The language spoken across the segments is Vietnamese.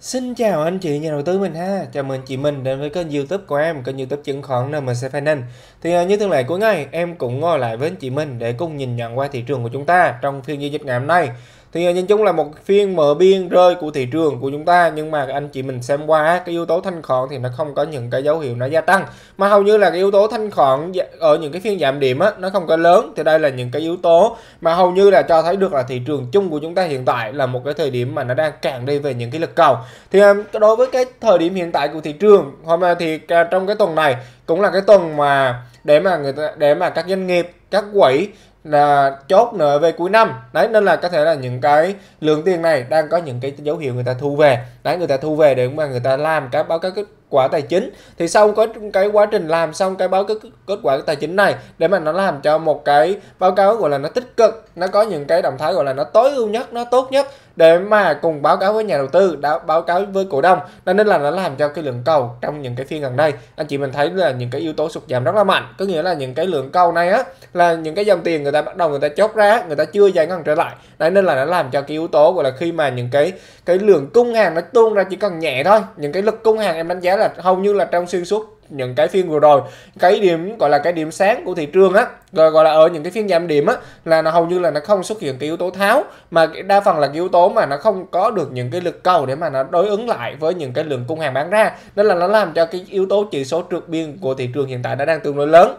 Xin chào anh chị nhà đầu tư mình ha Chào mừng chị mình đến với kênh youtube của em Kênh youtube chứng khoán NMC Finance Thì à, như thường lệ cuối ngày em cũng ngồi lại với anh chị mình Để cùng nhìn nhận qua thị trường của chúng ta Trong phiên giao dịch ngày hôm nay thì à, nhìn chung là một phiên mở biên rơi của thị trường của chúng ta nhưng mà anh chị mình xem qua cái yếu tố thanh khoản thì nó không có những cái dấu hiệu nó gia tăng mà hầu như là cái yếu tố thanh khoản dạ, ở những cái phiên giảm điểm á, nó không có lớn thì đây là những cái yếu tố mà hầu như là cho thấy được là thị trường chung của chúng ta hiện tại là một cái thời điểm mà nó đang cạn đi về những cái lực cầu thì à, đối với cái thời điểm hiện tại của thị trường hôm nay thì trong cái tuần này cũng là cái tuần mà để mà người ta để mà các doanh nghiệp các quỹ là chốt nợ về cuối năm đấy nên là có thể là những cái lượng tiền này đang có những cái dấu hiệu người ta thu về đấy người ta thu về để mà người ta làm các báo cáo kết quả tài chính thì sau có cái quá trình làm xong cái báo cáo kết quả tài chính này để mà nó làm cho một cái báo cáo gọi là nó tích cực nó có những cái động thái gọi là nó tối ưu nhất nó tốt nhất để mà cùng báo cáo với nhà đầu tư đã báo cáo với cổ đông đó nên là nó làm cho cái lượng cầu trong những cái phiên gần đây anh chị mình thấy là những cái yếu tố sụt giảm rất là mạnh có nghĩa là những cái lượng cầu này á là những cái dòng tiền người ta bắt đầu người ta chốt ra người ta chưa giải ngân trở lại đấy nên là nó làm cho cái yếu tố gọi là khi mà những cái cái lượng cung hàng nó tuôn ra chỉ cần nhẹ thôi những cái lực cung hàng em đánh giá là hầu như là trong xuyên suốt những cái phiên vừa rồi cái điểm gọi là cái điểm sáng của thị trường á rồi gọi là ở những cái phiên giảm điểm á là nó hầu như là nó không xuất hiện cái yếu tố tháo mà đa phần là cái yếu tố mà nó không có được những cái lực cầu để mà nó đối ứng lại với những cái lượng cung hàng bán ra nên là nó làm cho cái yếu tố chỉ số trượt biên của thị trường hiện tại đã đang tương đối lớn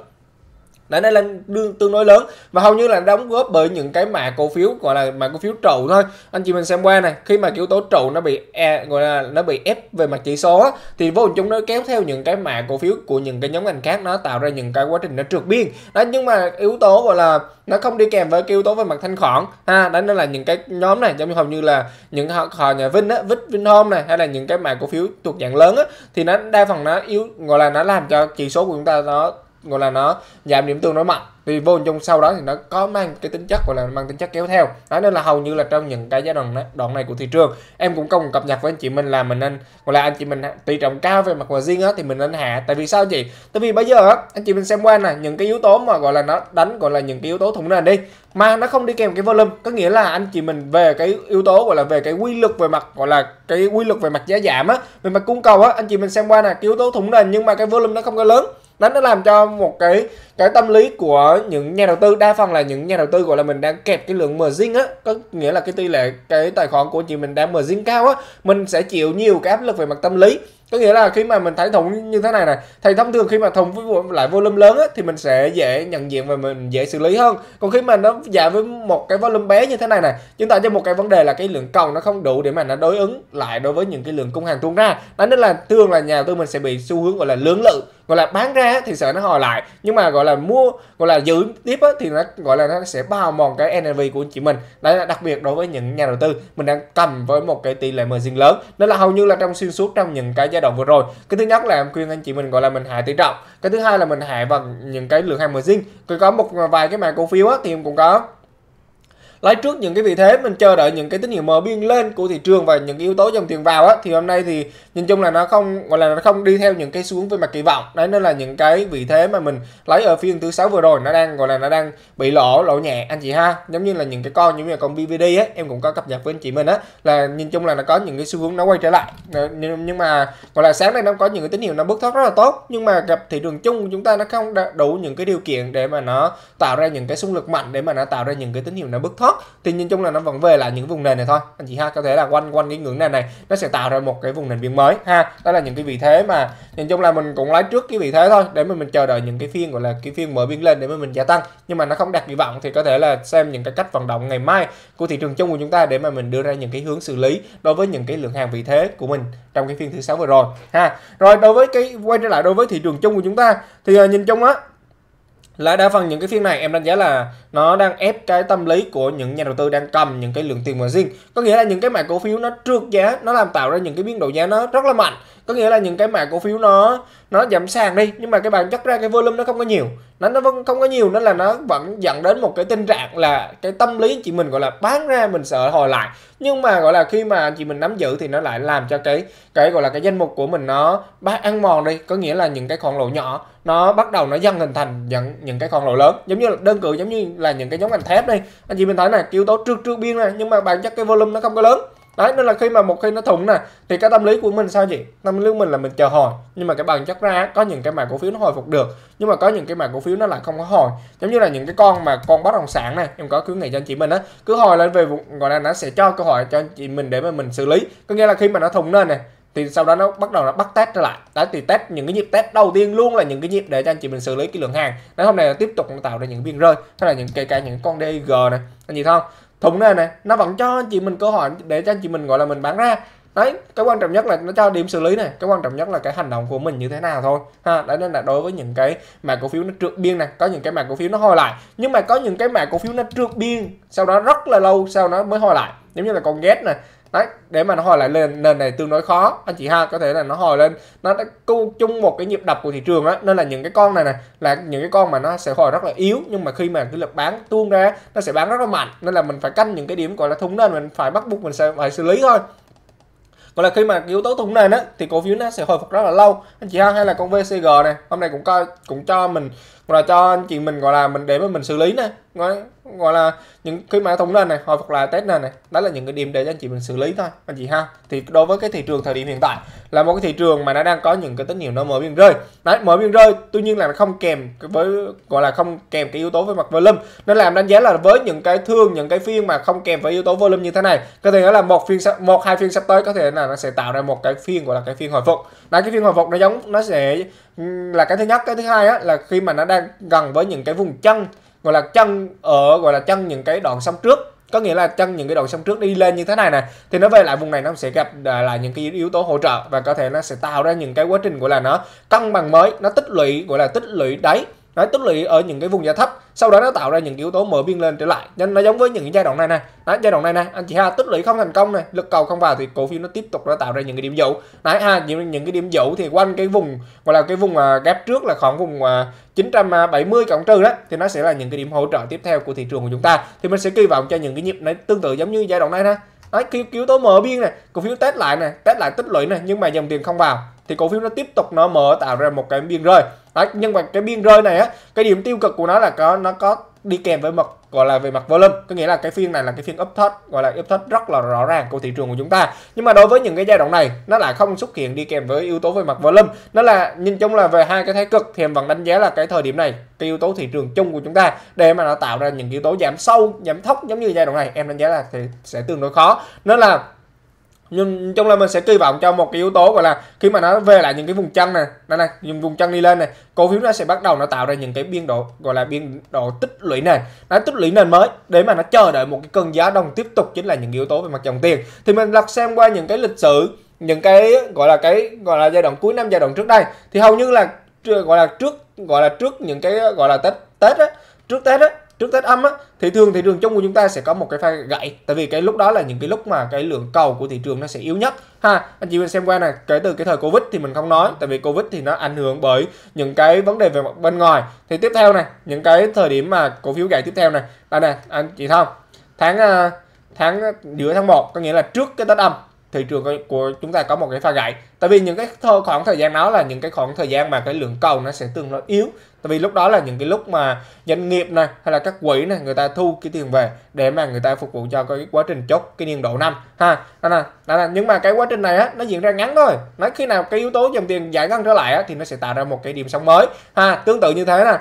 đã đã lên đương tương đối lớn và hầu như là đóng góp bởi những cái mã cổ phiếu gọi là mã cổ phiếu trụ thôi anh chị mình xem qua này khi mà yếu tố trụ nó bị e, gọi là nó bị ép về mặt chỉ số thì vô hình chung nó kéo theo những cái mã cổ phiếu của những cái nhóm ngành khác nó tạo ra những cái quá trình nó trượt biên đó nhưng mà yếu tố gọi là nó không đi kèm với cái yếu tố về mặt thanh khoản ha đó nên là những cái nhóm này giống như hầu như là những họ, họ nhà Vinh á Vinh Vinhome này hay là những cái mã cổ phiếu thuộc dạng lớn á thì nó đa phần nó yếu gọi là nó làm cho chỉ số của chúng ta nó gọi là nó giảm điểm tương đối mạnh vì vô trong sau đó thì nó có mang cái tính chất gọi là mang tính chất kéo theo đó nên là hầu như là trong những cái giai đoạn này, đoạn này của thị trường em cũng không cập nhật với anh chị mình là mình nên gọi là anh chị mình tỷ trọng cao về mặt margin á thì mình nên hạ tại vì sao chị tại vì bây giờ á anh chị mình xem qua nè những cái yếu tố mà gọi là nó đánh gọi là những cái yếu tố thủng nền đi mà nó không đi kèm cái volume có nghĩa là anh chị mình về cái yếu tố gọi là về cái quy luật về mặt gọi là cái quy luật về mặt giá giảm á về mặt cung cầu á anh chị mình xem qua nè cái yếu tố thủng nền nhưng mà cái volume nó không có lớn nó nó làm cho một cái cái tâm lý của những nhà đầu tư đa phần là những nhà đầu tư gọi là mình đang kẹp cái lượng margin á có nghĩa là cái tỷ lệ cái tài khoản của chị mình đang margin cao á mình sẽ chịu nhiều cái áp lực về mặt tâm lý có nghĩa là khi mà mình thấy thủng như thế này này thì thông thường khi mà thủng với lại volume lớn á, thì mình sẽ dễ nhận diện và mình dễ xử lý hơn còn khi mà nó giảm dạ với một cái volume bé như thế này này chúng ta cho một cái vấn đề là cái lượng cầu nó không đủ để mà nó đối ứng lại đối với những cái lượng cung hàng tuôn ra đó nên là thường là nhà tư mình sẽ bị xu hướng gọi là lưỡng lự gọi là bán ra thì sợ nó hồi lại nhưng mà gọi là mua gọi là giữ tiếp thì nó gọi là nó sẽ bào mòn cái NAV của chị mình đấy là đặc biệt đối với những nhà đầu tư mình đang cầm với một cái tỷ lệ margin lớn nên là hầu như là trong xuyên suốt trong những cái giai đoạn vừa rồi cái thứ nhất là em khuyên anh chị mình gọi là mình hạ tỷ trọng cái thứ hai là mình hạ vào những cái lượng hàng margin còn có một vài cái mã cổ phiếu á, thì em cũng có lấy trước những cái vị thế mình chờ đợi những cái tín hiệu mở biên lên của thị trường và những yếu tố dòng tiền vào á thì hôm nay thì nhìn chung là nó không gọi là nó không đi theo những cái xuống về mặt kỳ vọng đấy nên là những cái vị thế mà mình lấy ở phiên thứ sáu vừa rồi nó đang gọi là nó đang bị lỗ lỗ nhẹ anh chị ha giống như là những cái con giống như là con BVD á em cũng có cập nhật với anh chị mình á là nhìn chung là nó có những cái xu hướng nó quay trở lại nhưng mà gọi là sáng nay nó có những cái tín hiệu nó bước thoát rất là tốt nhưng mà gặp thị trường chung chúng ta nó không đủ những cái điều kiện để mà nó tạo ra những cái xung lực mạnh để mà nó tạo ra những cái tín hiệu nó bước thoát đó thì nhìn chung là nó vẫn về là những vùng nền này thôi anh chị ha có thể là quanh quanh cái ngưỡng nền này nó sẽ tạo ra một cái vùng nền biên mới ha đó là những cái vị thế mà nhìn chung là mình cũng lái trước cái vị thế thôi để mà mình chờ đợi những cái phiên gọi là cái phiên mở biên lên để mà mình gia tăng nhưng mà nó không đạt kỳ vọng thì có thể là xem những cái cách vận động ngày mai của thị trường chung của chúng ta để mà mình đưa ra những cái hướng xử lý đối với những cái lượng hàng vị thế của mình trong cái phiên thứ sáu vừa rồi ha rồi đối với cái quay trở lại đối với thị trường chung của chúng ta thì à, nhìn chung á là đa phần những cái phiên này em đánh giá là nó đang ép cái tâm lý của những nhà đầu tư đang cầm những cái lượng tiền mà riêng có nghĩa là những cái mã cổ phiếu nó trượt giá nó làm tạo ra những cái biến động giá nó rất là mạnh có nghĩa là những cái mã cổ phiếu nó nó giảm sàn đi nhưng mà cái bản chất ra cái volume nó không có nhiều nó nó vẫn không có nhiều nên là nó vẫn dẫn đến một cái tình trạng là cái tâm lý chị mình gọi là bán ra mình sợ hồi lại nhưng mà gọi là khi mà chị mình nắm giữ thì nó lại làm cho cái cái gọi là cái danh mục của mình nó bán ăn mòn đi có nghĩa là những cái khoản lỗ nhỏ nó bắt đầu nó dần hình thành những những cái con lỗ lớn giống như là đơn cử giống như là những cái nhóm ngành thép đây anh chị mình thấy này yếu tố trước trước biên này nhưng mà bản chất cái volume nó không có lớn đấy nên là khi mà một khi nó thủng nè thì cái tâm lý của mình sao chị tâm lý của mình là mình chờ hồi nhưng mà cái bản chất ra có những cái mã cổ phiếu nó hồi phục được nhưng mà có những cái mã cổ phiếu nó lại không có hồi giống như là những cái con mà con bất động sản này em có khuyến nghị cho anh chị mình á cứ hồi lên về vùng gọi là nó sẽ cho cơ hội cho anh chị mình để mà mình xử lý có nghĩa là khi mà nó thủng lên này thì sau đó nó bắt đầu nó bắt test trở lại đó thì test những cái nhịp test đầu tiên luôn là những cái nhịp để cho anh chị mình xử lý cái lượng hàng đấy hôm nay là tiếp tục tạo ra những viên rơi hay là những kể cả những con DG này anh chị không thùng này này nó vẫn cho anh chị mình cơ hội để cho anh chị mình gọi là mình bán ra đấy cái quan trọng nhất là nó cho điểm xử lý này cái quan trọng nhất là cái hành động của mình như thế nào thôi ha đấy nên là đối với những cái mã cổ phiếu nó trượt biên này có những cái mã cổ phiếu nó hồi lại nhưng mà có những cái mã cổ phiếu nó trượt biên sau đó rất là lâu sau nó mới hồi lại giống như là con ghét này đấy để mà nó hồi lại lên nền này tương đối khó anh chị ha có thể là nó hồi lên nó đã cung chung một cái nhịp đập của thị trường á nên là những cái con này này là những cái con mà nó sẽ hồi rất là yếu nhưng mà khi mà cái lực bán tuôn ra nó sẽ bán rất là mạnh nên là mình phải canh những cái điểm gọi là thúng nền mình phải bắt buộc mình sẽ phải xử lý thôi còn là khi mà yếu tố thủng nền á thì cổ phiếu nó sẽ hồi phục rất là lâu anh chị ha hay là con VCG này hôm nay cũng coi cũng cho mình gọi là cho anh chị mình gọi là mình để mà mình xử lý nè gọi là những cái mã thống nền này hồi phục lại test nền này đó là những cái điểm để cho anh chị mình xử lý thôi anh chị ha thì đối với cái thị trường thời điểm hiện tại là một cái thị trường mà nó đang có những cái tín hiệu nó mở biên rơi đấy mở biên rơi tuy nhiên là nó không kèm với gọi là không kèm cái yếu tố với mặt volume nó làm đánh giá là với những cái thương những cái phiên mà không kèm với yếu tố volume như thế này có thể nói là một phiên một hai phiên sắp tới có thể là nó sẽ tạo ra một cái phiên gọi là cái phiên hồi phục đấy cái phiên hồi phục nó giống nó sẽ là cái thứ nhất cái thứ hai á, là khi mà nó đang gần với những cái vùng chân gọi là chân ở ờ, gọi là chân những cái đoạn sóng trước có nghĩa là chân những cái đoạn sóng trước đi lên như thế này này thì nó về lại vùng này nó sẽ gặp à, là những cái yếu tố hỗ trợ và có thể nó sẽ tạo ra những cái quá trình gọi là nó cân bằng mới nó tích lũy gọi là tích lũy đáy Đấy, tích lũy ở những cái vùng giá thấp sau đó nó tạo ra những yếu tố mở biên lên trở lại nên nó giống với những cái giai đoạn này này giai đoạn này này anh chị ha tích lũy không thành công này lực cầu không vào thì cổ phiếu nó tiếp tục nó tạo ra những cái điểm dấu đấy ha những, những cái điểm dấu thì quanh cái vùng gọi là cái vùng uh, gap trước là khoảng vùng uh, à, 970 cộng trừ đó thì nó sẽ là những cái điểm hỗ trợ tiếp theo của thị trường của chúng ta thì mình sẽ kỳ vọng cho những cái nhịp này tương tự giống như giai đoạn này nè đấy cái yếu tố mở biên này cổ phiếu test lại này test lại tích lũy này nhưng mà dòng tiền không vào thì cổ phiếu nó tiếp tục nó mở tạo ra một cái biên rơi Đấy, nhưng mà cái biên rơi này á, cái điểm tiêu cực của nó là có nó có đi kèm với mặt gọi là về mặt volume có nghĩa là cái phiên này là cái phiên up thất gọi là up thất rất là rõ ràng của thị trường của chúng ta nhưng mà đối với những cái giai đoạn này nó lại không xuất hiện đi kèm với yếu tố về mặt volume nó là nhìn chung là về hai cái thái cực thì em vẫn đánh giá là cái thời điểm này cái yếu tố thị trường chung của chúng ta để mà nó tạo ra những yếu tố giảm sâu giảm thấp giống như giai đoạn này em đánh giá là thì sẽ tương đối khó nó là nhưng chung là mình sẽ kỳ vọng cho một cái yếu tố gọi là khi mà nó về lại những cái vùng chân này này này những vùng chân đi lên này cổ phiếu nó sẽ bắt đầu nó tạo ra những cái biên độ gọi là biên độ tích lũy nền nó tích lũy nền mới để mà nó chờ đợi một cái cơn giá đồng tiếp tục chính là những yếu tố về mặt dòng tiền thì mình lật xem qua những cái lịch sử những cái gọi là cái gọi là giai đoạn cuối năm giai đoạn trước đây thì hầu như là gọi là trước gọi là trước những cái gọi là tết tết á trước tết á trước Tết âm á thị trường thị trường chung của chúng ta sẽ có một cái pha gãy tại vì cái lúc đó là những cái lúc mà cái lượng cầu của thị trường nó sẽ yếu nhất ha anh chị mình xem qua này kể từ cái thời covid thì mình không nói tại vì covid thì nó ảnh hưởng bởi những cái vấn đề về mặt bên ngoài thì tiếp theo này những cái thời điểm mà cổ phiếu gãy tiếp theo này đây này anh chị thông tháng à, tháng à, giữa tháng 1 có nghĩa là trước cái Tết âm thị trường của chúng ta có một cái pha gãy tại vì những cái thơ khoảng thời gian đó là những cái khoảng thời gian mà cái lượng cầu nó sẽ tương đối yếu tại vì lúc đó là những cái lúc mà doanh nghiệp này hay là các quỹ này người ta thu cái tiền về để mà người ta phục vụ cho cái quá trình chốt cái niên độ năm ha đó là, đó là nhưng mà cái quá trình này á nó diễn ra ngắn thôi nó khi nào cái yếu tố dòng tiền giải ngân trở lại á, thì nó sẽ tạo ra một cái điểm sống mới ha tương tự như thế nè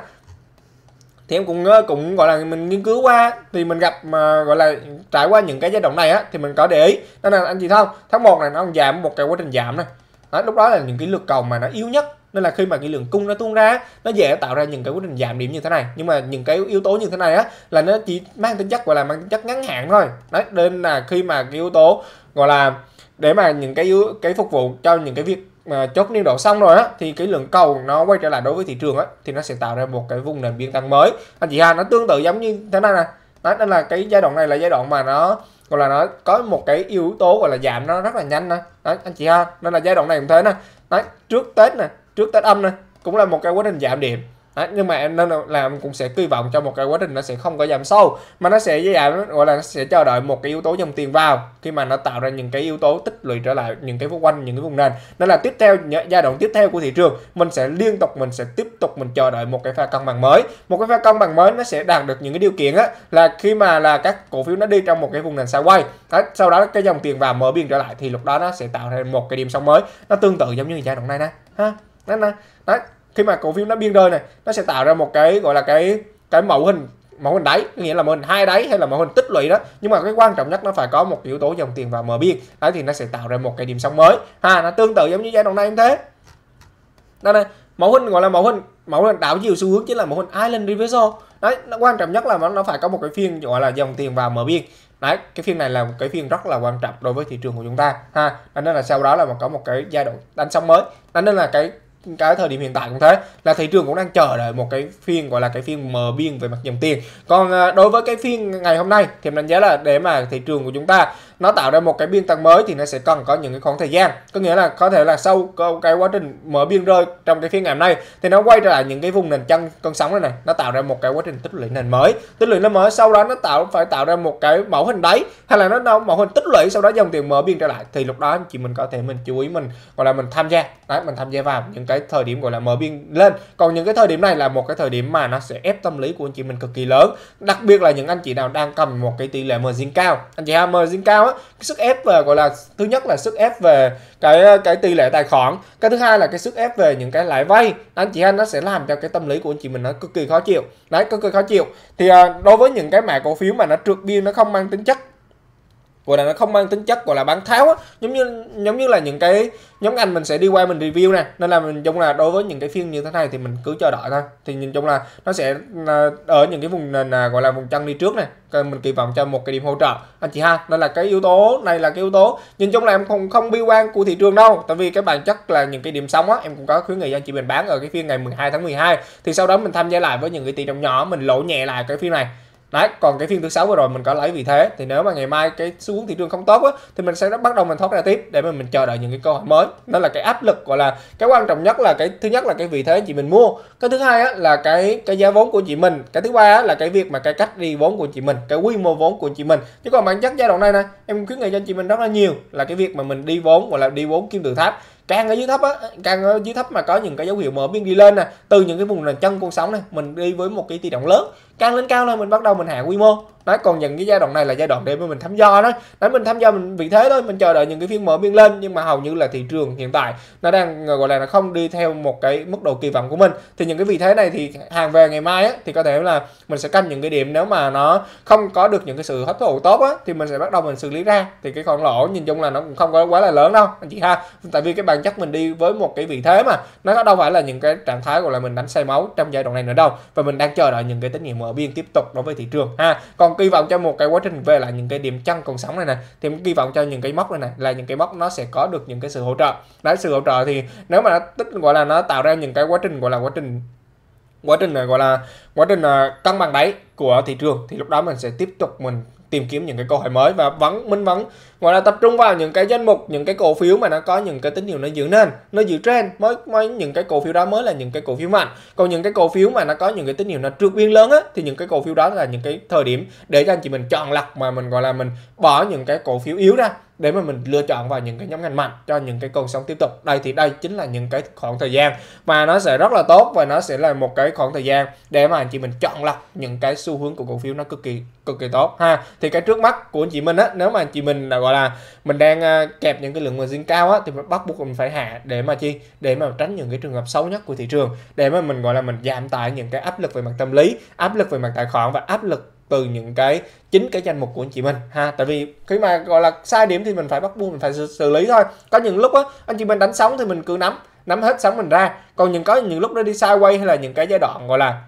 thì em cũng cũng gọi là mình nghiên cứu qua thì mình gặp mà gọi là trải qua những cái giai đoạn này á thì mình có để ý nên là anh chị thấy tháng 1 này nó giảm một cái quá trình giảm này đó, lúc đó là những cái lực cầu mà nó yếu nhất nên là khi mà cái lượng cung nó tuôn ra nó dễ tạo ra những cái quá trình giảm điểm như thế này nhưng mà những cái yếu tố như thế này á là nó chỉ mang tính chất gọi là mang tính chất ngắn hạn thôi đấy nên là khi mà cái yếu tố gọi là để mà những cái yếu cái phục vụ cho những cái việc à, chốt niêm độ xong rồi á thì cái lượng cầu nó quay trở lại đối với thị trường á thì nó sẽ tạo ra một cái vùng nền biên tăng mới anh chị ha nó tương tự giống như thế này nè đó nên là cái giai đoạn này là giai đoạn mà nó gọi là nó có một cái yếu tố gọi là giảm nó rất là nhanh nè anh chị ha nên là giai đoạn này cũng thế nè đó trước tết nè trước tết âm nè cũng là một cái quá trình giảm điểm Đấy, nhưng mà em nên là cũng sẽ kỳ vọng cho một cái quá trình nó sẽ không có giảm sâu mà nó sẽ giảm gọi là nó sẽ chờ đợi một cái yếu tố dòng tiền vào khi mà nó tạo ra những cái yếu tố tích lũy trở lại những cái vùng quanh những cái vùng nền nên là tiếp theo giai đoạn tiếp theo của thị trường mình sẽ liên tục mình sẽ tiếp tục mình chờ đợi một cái pha cân bằng mới một cái pha cân bằng mới nó sẽ đạt được những cái điều kiện á là khi mà là các cổ phiếu nó đi trong một cái vùng nền xa quay đó, sau đó cái dòng tiền vào mở biên trở lại thì lúc đó nó sẽ tạo ra một cái điểm sóng mới nó tương tự giống như giai đoạn này nè ha đó, đó, đó khi mà cổ phiếu nó biên rơi này nó sẽ tạo ra một cái gọi là cái cái mẫu hình mẫu hình đáy nghĩa là mẫu hình hai đáy hay là mẫu hình tích lũy đó nhưng mà cái quan trọng nhất nó phải có một yếu tố dòng tiền vào mở biên đấy thì nó sẽ tạo ra một cái điểm sóng mới ha nó tương tự giống như giai đoạn này em thế đây này mẫu hình gọi là mẫu hình mẫu hình đảo chiều xu hướng chính là mẫu hình island reversal đấy nó quan trọng nhất là nó nó phải có một cái phiên gọi là dòng tiền vào mở biên đấy cái phiên này là một cái phiên rất là quan trọng đối với thị trường của chúng ta ha nên là sau đó là có một cái giai đoạn đánh sóng mới nên là cái cái thời điểm hiện tại cũng thế là thị trường cũng đang chờ đợi một cái phiên gọi là cái phiên mờ biên về mặt dòng tiền còn à, đối với cái phiên ngày hôm nay thì mình đánh giá là để mà thị trường của chúng ta nó tạo ra một cái biên tăng mới thì nó sẽ cần có những cái khoảng thời gian có nghĩa là có thể là sau cái quá trình mở biên rơi trong cái phiên ngày hôm nay thì nó quay trở lại những cái vùng nền chân cơn sóng này này nó tạo ra một cái quá trình tích lũy nền mới tích lũy nền mới sau đó nó tạo phải tạo ra một cái mẫu hình đáy hay là nó đâu mẫu hình tích lũy sau đó dòng tiền mở biên trở lại thì lúc đó anh chị mình có thể mình chú ý mình gọi là mình tham gia đấy mình tham gia vào những cái thời điểm gọi là mở biên lên còn những cái thời điểm này là một cái thời điểm mà nó sẽ ép tâm lý của anh chị mình cực kỳ lớn đặc biệt là những anh chị nào đang cầm một cái tỷ lệ margin cao anh chị ha margin cao cái sức ép về gọi là thứ nhất là sức ép về cái cái tỷ lệ tài khoản cái thứ hai là cái sức ép về những cái lãi vay anh chị anh nó sẽ làm cho cái tâm lý của anh chị mình nó cực kỳ khó chịu đấy cực kỳ khó chịu thì à, đối với những cái mã cổ phiếu mà nó trượt biên nó không mang tính chất gọi là nó không mang tính chất gọi là bán tháo á giống như giống như là những cái nhóm anh mình sẽ đi qua mình review nè nên là mình chung là đối với những cái phiên như thế này thì mình cứ chờ đợi thôi thì nhìn chung là nó sẽ à, ở những cái vùng nền à, gọi là vùng chân đi trước này mình kỳ vọng cho một cái điểm hỗ trợ anh chị ha nên là cái yếu tố này là cái yếu tố nhìn chung là em không không bi quan của thị trường đâu tại vì cái bản chất là những cái điểm sóng á em cũng có khuyến nghị anh chị mình bán ở cái phiên ngày 12 tháng 12 thì sau đó mình tham gia lại với những cái tỷ đồng nhỏ mình lỗ nhẹ lại cái phiên này đấy còn cái phiên thứ sáu vừa rồi mình có lấy vì thế thì nếu mà ngày mai cái xu hướng thị trường không tốt á thì mình sẽ bắt đầu mình thoát ra tiếp để mà mình chờ đợi những cái cơ hội mới đó là cái áp lực gọi là cái quan trọng nhất là cái thứ nhất là cái vị thế chị mình mua cái thứ hai á là cái cái giá vốn của chị mình cái thứ ba á, là cái việc mà cái cách đi vốn của chị mình cái quy mô vốn của chị mình chứ còn bản chất giai đoạn này nè em khuyến nghị cho chị mình rất là nhiều là cái việc mà mình đi vốn gọi là đi vốn kim tự tháp càng ở dưới thấp á càng ở dưới thấp mà có những cái dấu hiệu mở biên đi lên nè từ những cái vùng nền chân con sóng này mình đi với một cái tỷ trọng lớn càng lên cao lên mình bắt đầu mình hạ quy mô nó còn những cái giai đoạn này là giai đoạn để mình thăm dò đó để mình thăm dò mình vị thế thôi mình chờ đợi những cái phiên mở biên lên nhưng mà hầu như là thị trường hiện tại nó đang gọi là nó không đi theo một cái mức độ kỳ vọng của mình thì những cái vị thế này thì hàng về ngày mai á, thì có thể là mình sẽ canh những cái điểm nếu mà nó không có được những cái sự hấp thụ tốt á, thì mình sẽ bắt đầu mình xử lý ra thì cái con lỗ nhìn chung là nó cũng không có quá là lớn đâu anh chị ha tại vì cái bản chất mình đi với một cái vị thế mà nó đâu phải là những cái trạng thái gọi là mình đánh say máu trong giai đoạn này nữa đâu và mình đang chờ đợi những cái tín hiệu mở mở biên tiếp tục đối với thị trường ha còn kỳ vọng cho một cái quá trình về lại những cái điểm chân còn sống này nè thì kỳ vọng cho những cái mốc này nè là những cái mốc nó sẽ có được những cái sự hỗ trợ đấy sự hỗ trợ thì nếu mà nó tích gọi là nó tạo ra những cái quá trình gọi là quá trình quá trình này gọi là quá trình à, cân bằng đáy của thị trường thì lúc đó mình sẽ tiếp tục mình tìm kiếm những cái câu hỏi mới và vẫn minh vấn gọi là tập trung vào những cái danh mục những cái cổ phiếu mà nó có những cái tín hiệu nó giữ nền nó giữ trend mới mới những cái cổ phiếu đó mới là những cái cổ phiếu mạnh còn những cái cổ phiếu mà nó có những cái tín hiệu nó trượt biên lớn á thì những cái cổ phiếu đó là những cái thời điểm để cho anh chị mình chọn lọc mà mình gọi là mình bỏ những cái cổ phiếu yếu ra để mà mình lựa chọn vào những cái nhóm ngành mạnh cho những cái con sóng tiếp tục đây thì đây chính là những cái khoảng thời gian mà nó sẽ rất là tốt và nó sẽ là một cái khoảng thời gian để mà anh chị mình chọn lọc những cái xu hướng của cổ phiếu nó cực kỳ cực kỳ tốt ha thì cái trước mắt của anh chị mình á nếu mà anh chị mình là gọi là mình đang à, kẹp những cái lượng margin cao á thì bắt buộc mình phải hạ để mà chi để mà tránh những cái trường hợp xấu nhất của thị trường để mà mình gọi là mình giảm tải những cái áp lực về mặt tâm lý áp lực về mặt tài khoản và áp lực từ những cái chính cái danh mục của anh chị mình ha tại vì khi mà gọi là sai điểm thì mình phải bắt buộc mình phải xử, xử lý thôi có những lúc á anh chị mình đánh sóng thì mình cứ nắm nắm hết sóng mình ra còn những có những lúc nó đi sideways hay là những cái giai đoạn gọi là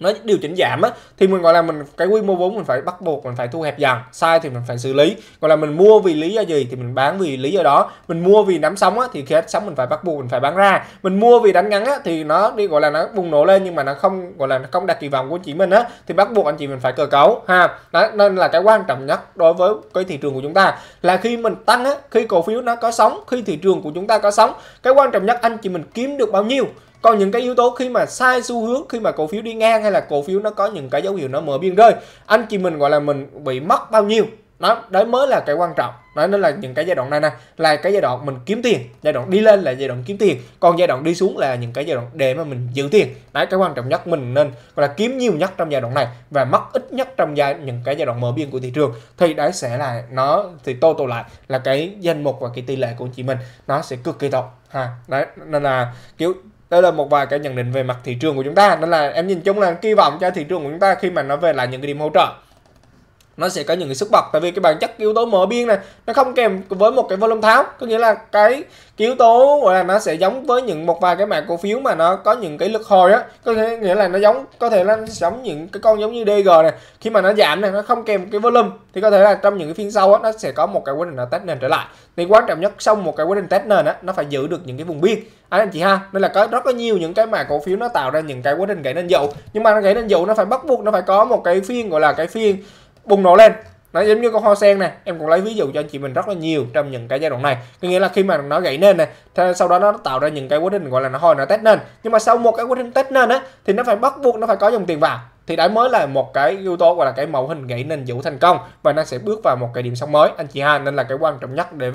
nó điều chỉnh giảm á thì mình gọi là mình cái quy mô vốn mình phải bắt buộc mình phải thu hẹp dần sai thì mình phải xử lý gọi là mình mua vì lý do gì thì mình bán vì lý do đó mình mua vì nắm sóng á thì khi hết sóng mình phải bắt buộc mình phải bán ra mình mua vì đánh ngắn á thì nó đi gọi là nó bùng nổ lên nhưng mà nó không gọi là nó không đạt kỳ vọng của chị mình á thì bắt buộc anh chị mình phải cơ cấu ha đó nên là cái quan trọng nhất đối với cái thị trường của chúng ta là khi mình tăng á khi cổ phiếu nó có sóng khi thị trường của chúng ta có sóng cái quan trọng nhất anh chị mình kiếm được bao nhiêu còn những cái yếu tố khi mà sai xu hướng khi mà cổ phiếu đi ngang hay là cổ phiếu nó có những cái dấu hiệu nó mở biên rơi anh chị mình gọi là mình bị mất bao nhiêu đó đấy mới là cái quan trọng đó nên là những cái giai đoạn này nè là cái giai đoạn mình kiếm tiền giai đoạn đi lên là giai đoạn kiếm tiền còn giai đoạn đi xuống là những cái giai đoạn để mà mình giữ tiền đấy cái quan trọng nhất mình nên gọi là kiếm nhiều nhất trong giai đoạn này và mất ít nhất trong giai những cái giai đoạn mở biên của thị trường thì đấy sẽ là nó thì tô tô lại là cái danh mục và cái tỷ lệ của chị mình nó sẽ cực kỳ tốt ha đấy nên là kiểu đó là một vài cái nhận định về mặt thị trường của chúng ta nên là em nhìn chung là kỳ vọng cho thị trường của chúng ta khi mà nó về lại những cái điểm hỗ trợ nó sẽ có những cái sức bật tại vì cái bản chất yếu tố mở biên này nó không kèm với một cái volume tháo có nghĩa là cái, cái yếu tố gọi là nó sẽ giống với những một vài cái mã cổ phiếu mà nó có những cái lực hồi á có nghĩa là nó giống có thể là nó giống những cái con giống như DG này khi mà nó giảm này nó không kèm cái volume thì có thể là trong những cái phiên sau á nó sẽ có một cái quá trình là test nền trở lại thì quan trọng nhất sau một cái quá trình test nền á nó phải giữ được những cái vùng biên anh chị ha nên là có rất có nhiều những cái mã cổ phiếu nó tạo ra những cái quá trình gãy nền dầu nhưng mà nó gãy nền dầu nó phải bắt buộc nó phải có một cái phiên gọi là cái phiên bùng nổ lên nó giống như con hoa sen này em cũng lấy ví dụ cho anh chị mình rất là nhiều trong những cái giai đoạn này có nghĩa là khi mà nó gãy nên này sau đó nó tạo ra những cái quá trình gọi là nó hồi nó test nên nhưng mà sau một cái quá trình test nên á thì nó phải bắt buộc nó phải có dòng tiền vào thì đấy mới là một cái yếu tố gọi là cái mẫu hình gãy nền vũ thành công và nó sẽ bước vào một cái điểm sóng mới anh chị ha nên là cái quan trọng nhất để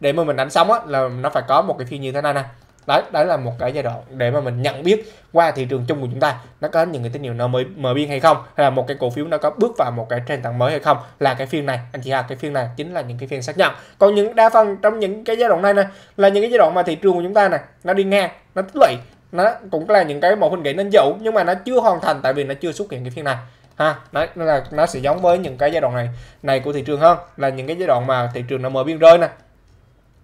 để mà mình đánh sóng á là nó phải có một cái phiên như thế này nè đấy đấy là một cái giai đoạn để mà mình nhận biết qua thị trường chung của chúng ta nó có những cái tín hiệu nó mới mở biên hay không hay là một cái cổ phiếu nó có bước vào một cái trend tăng mới hay không là cái phiên này anh chị ha cái phiên này chính là những cái phiên xác nhận còn những đa phần trong những cái giai đoạn này này là những cái giai đoạn mà thị trường của chúng ta này nó đi ngang nó tích lũy nó cũng là những cái mẫu hình gãy nên dẫu nhưng mà nó chưa hoàn thành tại vì nó chưa xuất hiện cái phiên này ha đấy nên là nó sẽ giống với những cái giai đoạn này này của thị trường hơn là những cái giai đoạn mà thị trường nó mở biên rơi này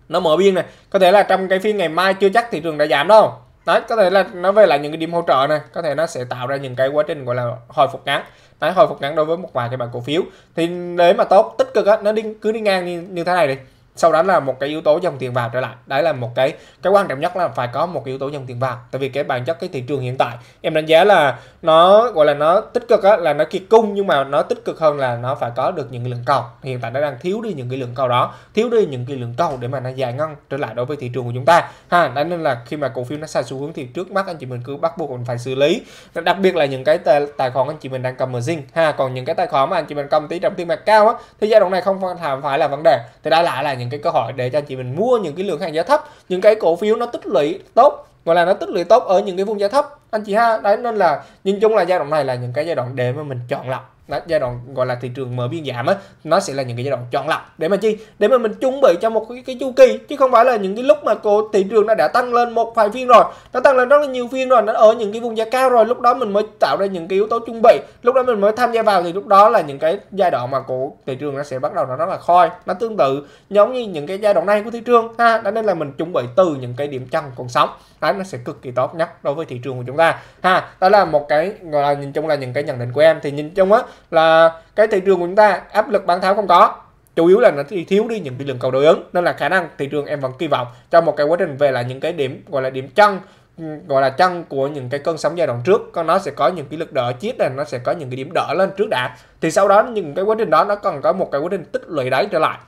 nó mở biên này có thể là trong cái phiên ngày mai chưa chắc thị trường đã giảm đâu đấy có thể là nó về lại những cái điểm hỗ trợ này có thể nó sẽ tạo ra những cái quá trình gọi là hồi phục ngắn đấy hồi phục ngắn đối với một vài cái bạn cổ phiếu thì nếu mà tốt tích cực á nó đi cứ đi ngang như, như thế này đi sau đó là một cái yếu tố dòng tiền vào trở lại đấy là một cái cái quan trọng nhất là phải có một cái yếu tố dòng tiền vào tại vì cái bản chất cái thị trường hiện tại em đánh giá là nó gọi là nó tích cực á là nó kiệt cung nhưng mà nó tích cực hơn là nó phải có được những cái lượng cầu hiện tại nó đang thiếu đi những cái lượng cầu đó thiếu đi những cái lượng cầu để mà nó giải ngân trở lại đối với thị trường của chúng ta ha đấy nên là khi mà cổ phiếu nó sai xu hướng thì trước mắt anh chị mình cứ bắt buộc mình phải xử lý đặc biệt là những cái tài, tài khoản anh chị mình đang cầm ở zing ha còn những cái tài khoản mà anh chị mình cầm tỷ trọng tiền mặt cao á thì giai đoạn này không phải là vấn đề thì đã lại là những những cái cơ hội để cho anh chị mình mua những cái lượng hàng giá thấp những cái cổ phiếu nó tích lũy tốt gọi là nó tích lũy tốt ở những cái vùng giá thấp anh chị ha đấy nên là nhìn chung là giai đoạn này là những cái giai đoạn để mà mình chọn lọc đó, giai đoạn gọi là thị trường mở biên giảm á nó sẽ là những cái giai đoạn chọn lọc để mà chi để mà mình chuẩn bị cho một cái, cái chu kỳ chứ không phải là những cái lúc mà cổ thị trường nó đã tăng lên một vài phiên rồi nó tăng lên rất là nhiều phiên rồi nó ở những cái vùng giá cao rồi lúc đó mình mới tạo ra những cái yếu tố chuẩn bị lúc đó mình mới tham gia vào thì lúc đó là những cái giai đoạn mà cổ thị trường nó sẽ bắt đầu nó rất là khoi nó tương tự giống như những cái giai đoạn này của thị trường ha đó nên là mình chuẩn bị từ những cái điểm chân còn sống đó nó sẽ cực kỳ tốt nhất đối với thị trường của chúng ta ha đó là một cái gọi là nhìn chung là những cái nhận định của em thì nhìn chung á là cái thị trường của chúng ta áp lực bán tháo không có chủ yếu là nó thì thiếu đi những cái lượng cầu đối ứng nên là khả năng thị trường em vẫn kỳ vọng cho một cái quá trình về là những cái điểm gọi là điểm chân ừ, gọi là chân của những cái cơn sóng giai đoạn trước con nó sẽ có những cái lực đỡ chiết là nó sẽ có những cái điểm đỡ lên trước đã thì sau đó những cái quá trình đó nó còn có một cái quá trình tích lũy đáy trở lại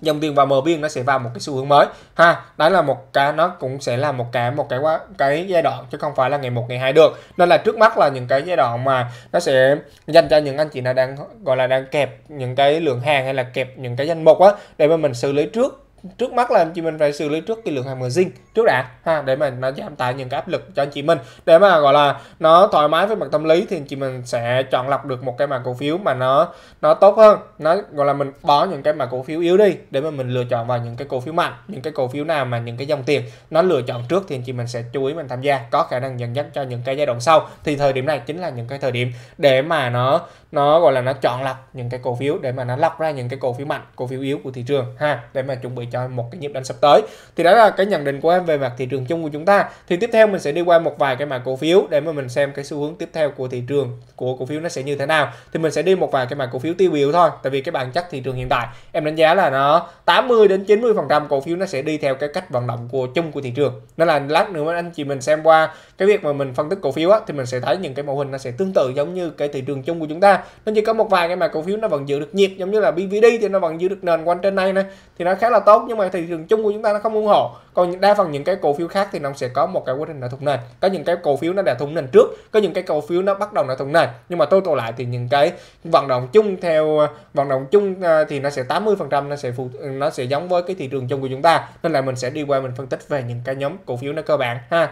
dòng tiền vào mờ biên nó sẽ vào một cái xu hướng mới ha đó là một cái nó cũng sẽ là một cái một cái quá cái giai đoạn chứ không phải là ngày một ngày hai được nên là trước mắt là những cái giai đoạn mà nó sẽ dành cho những anh chị nào đang gọi là đang kẹp những cái lượng hàng hay là kẹp những cái danh mục á để mà mình xử lý trước trước mắt là anh chị mình phải xử lý trước cái lượng hàng mà zinc trước đã ha để mà nó giảm tải những cái áp lực cho anh chị mình để mà gọi là nó thoải mái với mặt tâm lý thì anh chị mình sẽ chọn lọc được một cái mã cổ phiếu mà nó nó tốt hơn nó gọi là mình bỏ những cái mã cổ phiếu yếu đi để mà mình lựa chọn vào những cái cổ phiếu mạnh những cái cổ phiếu nào mà những cái dòng tiền nó lựa chọn trước thì anh chị mình sẽ chú ý mình tham gia có khả năng dẫn dắt cho những cái giai đoạn sau thì thời điểm này chính là những cái thời điểm để mà nó nó gọi là nó chọn lọc những cái cổ phiếu để mà nó lọc ra những cái cổ phiếu mạnh cổ phiếu yếu của thị trường ha để mà chuẩn bị cho một cái nhịp đánh sắp tới thì đó là cái nhận định của em về mặt thị trường chung của chúng ta thì tiếp theo mình sẽ đi qua một vài cái mã cổ phiếu để mà mình xem cái xu hướng tiếp theo của thị trường của cổ phiếu nó sẽ như thế nào thì mình sẽ đi một vài cái mã cổ phiếu tiêu biểu thôi tại vì cái bản chất thị trường hiện tại em đánh giá là nó 80 đến 90 phần trăm cổ phiếu nó sẽ đi theo cái cách vận động của chung của thị trường nên là lát nữa anh chị mình xem qua cái việc mà mình phân tích cổ phiếu á, thì mình sẽ thấy những cái mô hình nó sẽ tương tự giống như cái thị trường chung của chúng ta nó chỉ có một vài cái mã cổ phiếu nó vẫn giữ được nhịp giống như là BVD thì nó vẫn giữ được nền quanh trên này này thì nó khá là tốt nhưng mà thị trường chung của chúng ta nó không ủng hộ còn đa phần những cái cổ phiếu khác thì nó sẽ có một cái quá trình đã thủng nền có những cái cổ phiếu nó đã thủng nền trước có những cái cổ phiếu nó bắt đầu đã thủng nền nhưng mà tôi tổ lại thì những cái vận động chung theo vận động chung à, thì nó sẽ 80 phần trăm nó sẽ phụ nó sẽ giống với cái thị trường chung của chúng ta nên là mình sẽ đi qua mình phân tích về những cái nhóm cổ phiếu nó cơ bản ha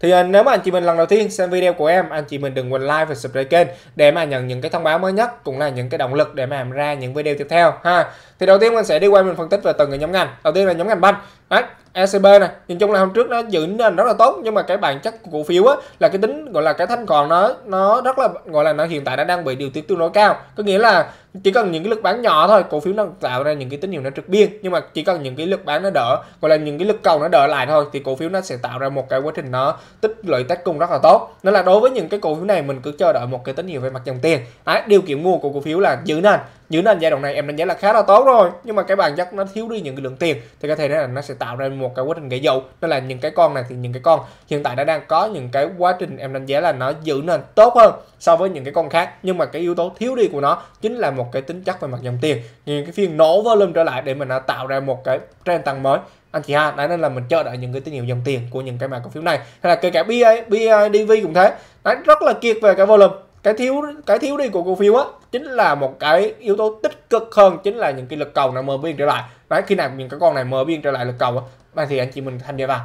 thì uh, nếu mà anh chị mình lần đầu tiên xem video của em anh chị mình đừng quên like và subscribe kênh để mà nhận những cái thông báo mới nhất cũng là những cái động lực để mà làm ra những video tiếp theo ha thì đầu tiên mình sẽ đi qua mình phân tích về từng cái nhóm ngành đầu tiên là nhóm ngành banh ECB này nhìn chung là hôm trước nó giữ nền rất là tốt nhưng mà cái bản chất của cổ phiếu á là cái tính gọi là cái thanh còn nó nó rất là gọi là nó hiện tại đã đang bị điều tiết tương đối cao có nghĩa là chỉ cần những cái lực bán nhỏ thôi cổ phiếu nó tạo ra những cái tín hiệu nó trực biên nhưng mà chỉ cần những cái lực bán nó đỡ gọi là những cái lực cầu nó đỡ lại thôi thì cổ phiếu nó sẽ tạo ra một cái quá trình nó tích lợi tác cung rất là tốt nên là đối với những cái cổ phiếu này mình cứ chờ đợi một cái tín hiệu về mặt dòng tiền Đấy, điều kiện mua của cổ phiếu là giữ nền những anh giai đoạn này em đánh giá là khá là tốt rồi nhưng mà cái bản chất nó thiếu đi những cái lượng tiền thì có thể là nó sẽ tạo ra một cái quá trình gãy dầu nên là những cái con này thì những cái con hiện tại đã đang có những cái quá trình em đánh giá là nó giữ nền tốt hơn so với những cái con khác nhưng mà cái yếu tố thiếu đi của nó chính là một cái tính chất về mặt dòng tiền những cái phiên nổ volume trở lại để mà nó tạo ra một cái trend tăng mới anh chị ha đấy nên là mình chờ đợi những cái tín hiệu dòng tiền của những cái mã cổ phiếu này hay là kể cả BA, BIDV cũng thế đấy rất là kiệt về cái volume cái thiếu cái thiếu đi của cổ phiếu á chính là một cái yếu tố tích cực hơn chính là những cái lực cầu nào mở biên trở lại đấy khi nào những cái con này mở biên trở lại lực cầu đó, thì anh chị mình tham gia vào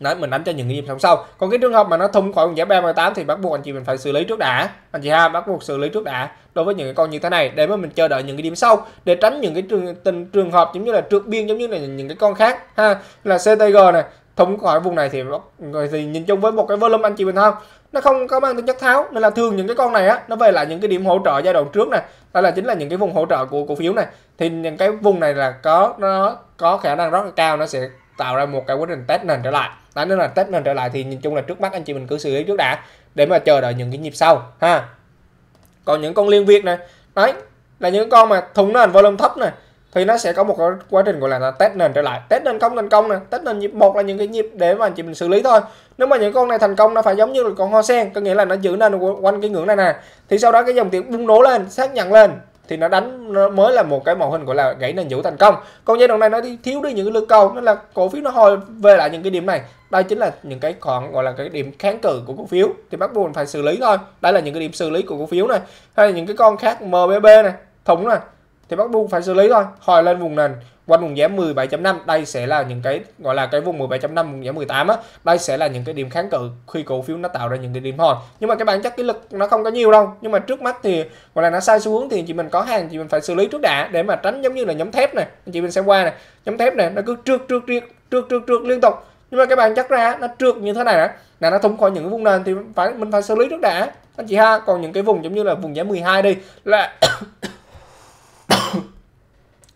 Nói mình đánh cho những cái nhịp sóng sau còn cái trường hợp mà nó thung khỏi giá 38 thì bắt buộc anh chị mình phải xử lý trước đã anh chị ha bắt buộc xử lý trước đã đối với những cái con như thế này để mà mình chờ đợi những cái điểm sau để tránh những cái trường tình trường hợp giống như là trượt biên giống như là những cái con khác ha là CTG này thung khỏi vùng này thì thì nhìn chung với một cái volume anh chị mình không nó không có mang tính chất tháo nên là thường những cái con này á nó về lại những cái điểm hỗ trợ giai đoạn trước này đó là chính là những cái vùng hỗ trợ của cổ phiếu này thì những cái vùng này là có nó có khả năng rất là cao nó sẽ tạo ra một cái quá trình test nền trở lại đó nên là test nền trở lại thì nhìn chung là trước mắt anh chị mình cứ xử lý trước đã để mà chờ đợi những cái nhịp sau ha còn những con liên việt này đấy là những con mà thùng nền volume thấp này thì nó sẽ có một quá trình gọi là test nền trở lại test nền không thành công nè test nền nhịp một là những cái nhịp để mà chị mình xử lý thôi nếu mà những con này thành công nó phải giống như là con hoa sen có nghĩa là nó giữ nền quanh cái ngưỡng này nè thì sau đó cái dòng tiền bung nổ lên xác nhận lên thì nó đánh nó mới là một cái mẫu hình gọi là gãy nền giữ thành công còn giai đoạn này nó đi thiếu đi những cái lực cầu nó là cổ phiếu nó hồi về lại những cái điểm này đây chính là những cái còn gọi là cái điểm kháng cự của cổ phiếu thì bắt buộc phải xử lý thôi đây là những cái điểm xử lý của cổ phiếu này hay là những cái con khác mbb này thủng này thì Bắc Đu phải xử lý thôi Hồi lên vùng nền quanh vùng giá 17.5 đây sẽ là những cái gọi là cái vùng 17.5 vùng giá 18 á đây sẽ là những cái điểm kháng cự khi cổ phiếu nó tạo ra những cái điểm hồi. nhưng mà các bạn chắc cái lực nó không có nhiều đâu nhưng mà trước mắt thì gọi là nó sai xu hướng thì chị mình có hàng chị mình phải xử lý trước đã để mà tránh giống như là nhóm thép này chị mình xem qua này nhóm thép này nó cứ trước trước trước trước trước trước liên tục nhưng mà các bạn chắc ra nó trượt như thế này đó là nó thủng khỏi những cái vùng nền thì phải mình phải xử lý trước đã anh chị ha còn những cái vùng giống như là vùng giá 12 đi là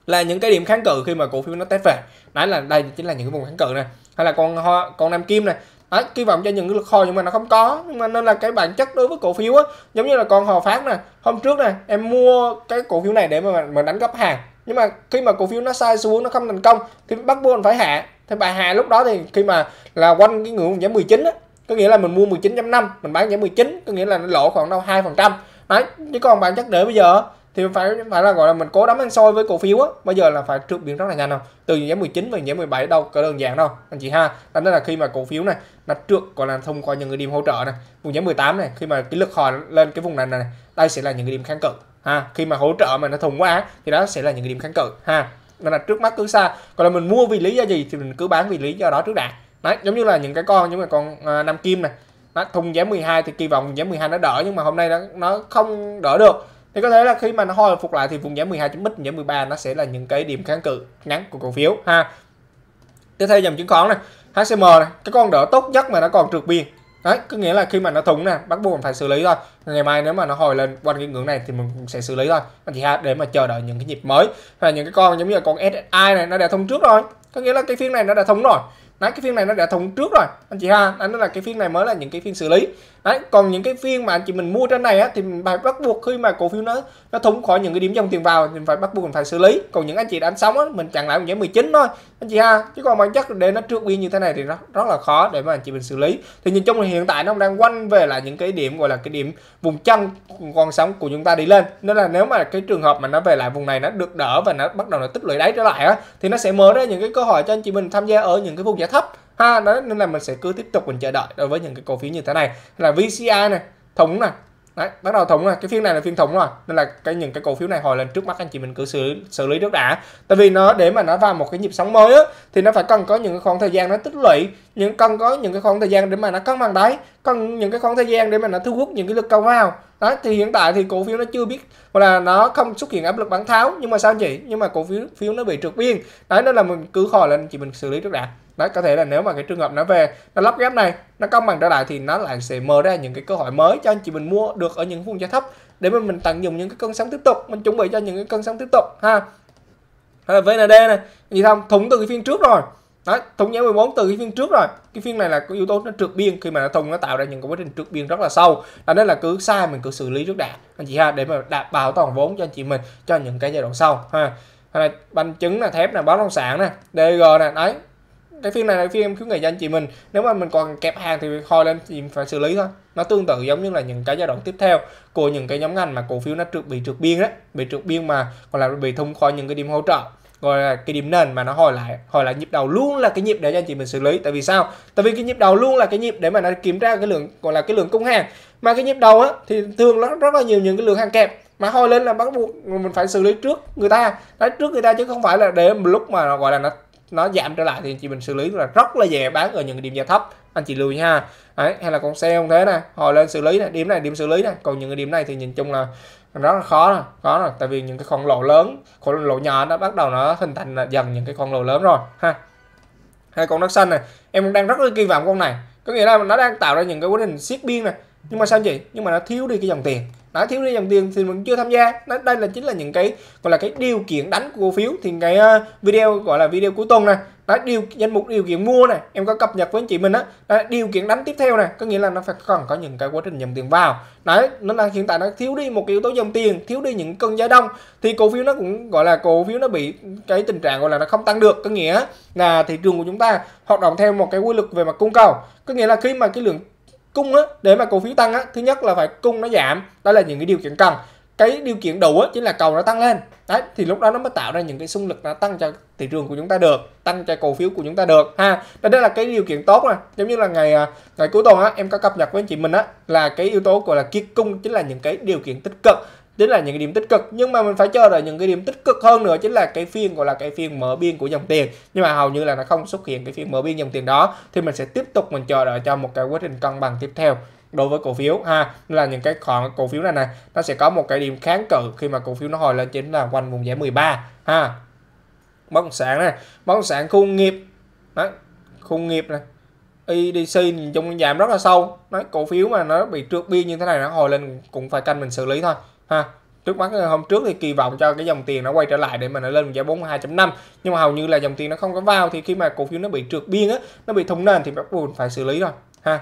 là những cái điểm kháng cự khi mà cổ phiếu nó test về đấy là đây chính là những cái vùng kháng cự này hay là con hoa con nam kim này đấy, kỳ vọng cho những cái lực kho nhưng mà nó không có nhưng mà nên là cái bản chất đối với cổ phiếu á giống như là con hò phát này hôm trước này em mua cái cổ phiếu này để mà mà đánh gấp hàng nhưng mà khi mà cổ phiếu nó sai xuống nó không thành công thì bắt buộc phải hạ thì bà hạ lúc đó thì khi mà là quanh cái ngưỡng giá 19 á có nghĩa là mình mua 19.5 mình bán giá 19 có nghĩa là nó lỗ khoảng đâu 2 phần trăm đấy chứ còn bản chất để bây giờ thì phải phải là gọi là mình cố đắm ăn soi với cổ phiếu á bây giờ là phải trượt biến rất là nhanh không từ giá 19 và giá 17 đâu có đơn giản đâu anh chị ha thành là khi mà cổ phiếu này nó trượt gọi là thông qua những cái điểm hỗ trợ này vùng giá 18 này khi mà cái lực hồi lên cái vùng này này đây sẽ là những cái điểm kháng cự ha khi mà hỗ trợ mà nó thùng quá thì đó sẽ là những cái điểm kháng cự ha nên là trước mắt cứ xa còn là mình mua vì lý do gì thì mình cứ bán vì lý do đó trước đã đấy giống như là những cái con giống như con à, nam kim này đó, thùng giá 12 thì kỳ vọng giá 12 nó đỡ nhưng mà hôm nay nó, nó không đỡ được thì có thể là khi mà nó hồi phục lại thì vùng giảm 12.x, giảm 13 nó sẽ là những cái điểm kháng cự ngắn của cổ phiếu ha. Tiếp theo dòng chứng khoán này, HCM này, cái con đỡ tốt nhất mà nó còn trượt biên. Đấy, có nghĩa là khi mà nó thủng nè, bắt buộc mình phải xử lý thôi. Ngày mai nếu mà nó hồi lên quanh cái ngưỡng này thì mình sẽ xử lý thôi. Anh chị ha để mà chờ đợi những cái nhịp mới và những cái con giống như là con SSI này nó đã thông trước rồi. Có nghĩa là cái phiên này nó đã thông rồi đấy cái phiên này nó đã thống trước rồi anh chị ha anh nói là cái phiên này mới là những cái phiên xử lý đấy còn những cái phiên mà anh chị mình mua trên này á thì mình phải bắt buộc khi mà cổ phiếu nó nó thủng khỏi những cái điểm dòng tiền vào thì mình phải bắt buộc mình phải xử lý còn những anh chị đã đánh sóng á mình chặn lại một giải 19 thôi anh chị ha chứ còn bản chất để nó trước biên như thế này thì rất rất là khó để mà anh chị mình xử lý thì nhìn chung là hiện tại nó đang quanh về là những cái điểm gọi là cái điểm vùng chân còn sóng của chúng ta đi lên nên là nếu mà cái trường hợp mà nó về lại vùng này nó được đỡ và nó bắt đầu nó tích lũy đáy trở lại á thì nó sẽ mở ra những cái cơ hội cho anh chị mình tham gia ở những cái vùng giá thấp ha đó nên là mình sẽ cứ tiếp tục mình chờ đợi đối với những cái cổ phiếu như thế này là VCI này thống này Đấy, bắt đầu thống rồi cái phiên này là phiên thống rồi nên là cái những cái cổ phiếu này hồi lên trước mắt anh chị mình cứ xử xử lý trước đã tại vì nó để mà nó vào một cái nhịp sóng mới á, thì nó phải cần có những cái khoảng thời gian nó tích lũy những cần có những cái khoảng thời gian để mà nó cân bằng đáy cần những cái khoảng thời gian để mà nó thu hút những cái lực cầu vào đó thì hiện tại thì cổ phiếu nó chưa biết hoặc là nó không xuất hiện áp lực bán tháo nhưng mà sao chị nhưng mà cổ phiếu phiếu nó bị trượt biên đấy nên là mình cứ hồi lên chị mình xử lý trước đã đấy có thể là nếu mà cái trường hợp nó về nó lắp ghép này nó công bằng trở lại thì nó lại sẽ mở ra những cái cơ hội mới cho anh chị mình mua được ở những vùng giá thấp để mình mình tận dụng những cái cơn sóng tiếp tục mình chuẩn bị cho những cái cơn sóng tiếp tục ha hay là VND này gì không thủng từ cái phiên trước rồi đó, thủng giá 14 từ cái phiên trước rồi cái phiên này là có yếu tố nó trượt biên khi mà nó thùng nó tạo ra những cái quá trình trượt biên rất là sâu đó nên là cứ sai mình cứ xử lý trước đã anh chị ha để mà đảm bảo toàn vốn cho anh chị mình cho những cái giai đoạn sau ha hay là banh chứng là thép là bất động sản nè DG nè đấy cái phim này là phim cứu người anh chị mình nếu mà mình còn kẹp hàng thì hồi lên thì phải xử lý thôi nó tương tự giống như là những cái giai đoạn tiếp theo của những cái nhóm ngành mà cổ phiếu nó trượt bị trượt biên đấy bị trượt biên mà còn là bị thông qua những cái điểm hỗ trợ gọi là cái điểm nền mà nó hồi lại hồi lại nhịp đầu luôn là cái nhịp để cho anh chị mình xử lý tại vì sao tại vì cái nhịp đầu luôn là cái nhịp để mà nó kiểm tra cái lượng gọi là cái lượng cung hàng mà cái nhịp đầu á thì thường nó rất là nhiều những cái lượng hàng kẹp mà hồi lên là bắt buộc mình phải xử lý trước người ta đấy trước người ta chứ không phải là để một lúc mà gọi là nó nó giảm trở lại thì anh chị mình xử lý là rất là dễ bán ở những điểm giá thấp anh chị lưu nha Đấy, hay là con xe không thế này hồi lên xử lý này điểm này điểm xử lý này còn những cái điểm này thì nhìn chung là rất là khó rồi khó rồi tại vì những cái con lỗ lớn con lỗ nhỏ nó bắt đầu nó hình thành là dần những cái con lỗ lớn rồi ha hay con đất xanh này em cũng đang rất là kỳ vọng con này có nghĩa là nó đang tạo ra những cái quá trình siết biên này nhưng mà sao vậy nhưng mà nó thiếu đi cái dòng tiền đã thiếu đi dòng tiền thì mình chưa tham gia đó, đây là chính là những cái gọi là cái điều kiện đánh của cổ phiếu thì cái ờ, video gọi là video cuối tuần này đó điều danh mục điều kiện mua này em có cập nhật với anh chị mình á đó. đó, điều kiện đánh tiếp theo này có nghĩa là nó phải còn có những cái quá trình dòng tiền vào đấy nó là hiện tại nó thiếu đi một cái yếu tố dòng tiền thiếu đi những cơn giá đông thì cổ phiếu nó cũng gọi là cổ phiếu nó bị cái tình trạng gọi là nó không tăng được có nghĩa là thị trường của chúng ta hoạt động theo một cái quy luật về mặt cung cầu có nghĩa là khi mà cái lượng cung á để mà cổ phiếu tăng á thứ nhất là phải cung nó giảm đó là những cái điều kiện cần cái điều kiện đủ á chính là cầu nó tăng lên đấy thì lúc đó nó mới tạo ra những cái xung lực nó tăng cho thị trường của chúng ta được tăng cho cổ phiếu của chúng ta được ha đó, đó là cái điều kiện tốt mà giống như là ngày à, ngày cuối tuần á em có cập nhật với anh chị mình á là cái yếu tố gọi là kiệt cung chính là những cái điều kiện tích cực chính là những cái điểm tích cực nhưng mà mình phải chờ đợi những cái điểm tích cực hơn nữa chính là cái phiên gọi là cái phiên mở biên của dòng tiền nhưng mà hầu như là nó không xuất hiện cái phiên mở biên dòng tiền đó thì mình sẽ tiếp tục mình chờ đợi cho một cái quá trình cân bằng tiếp theo đối với cổ phiếu ha là những cái khoản cổ phiếu này này nó sẽ có một cái điểm kháng cự khi mà cổ phiếu nó hồi lên chính là quanh vùng giá 13 ha bất động sản này bất động sản khu nghiệp đó, khu nghiệp này EDC nhìn chung giảm rất là sâu nói cổ phiếu mà nó bị trượt biên như thế này nó hồi lên cũng phải canh mình xử lý thôi ha trước mắt ờ, hôm trước thì kỳ vọng cho cái dòng tiền nó quay trở lại để mà nó lên giá 42.5 nhưng mà hầu như là dòng tiền nó không có vào thì khi mà cổ phiếu nó bị trượt biên á nó bị thủng nền thì bắt buộc phải xử lý rồi ha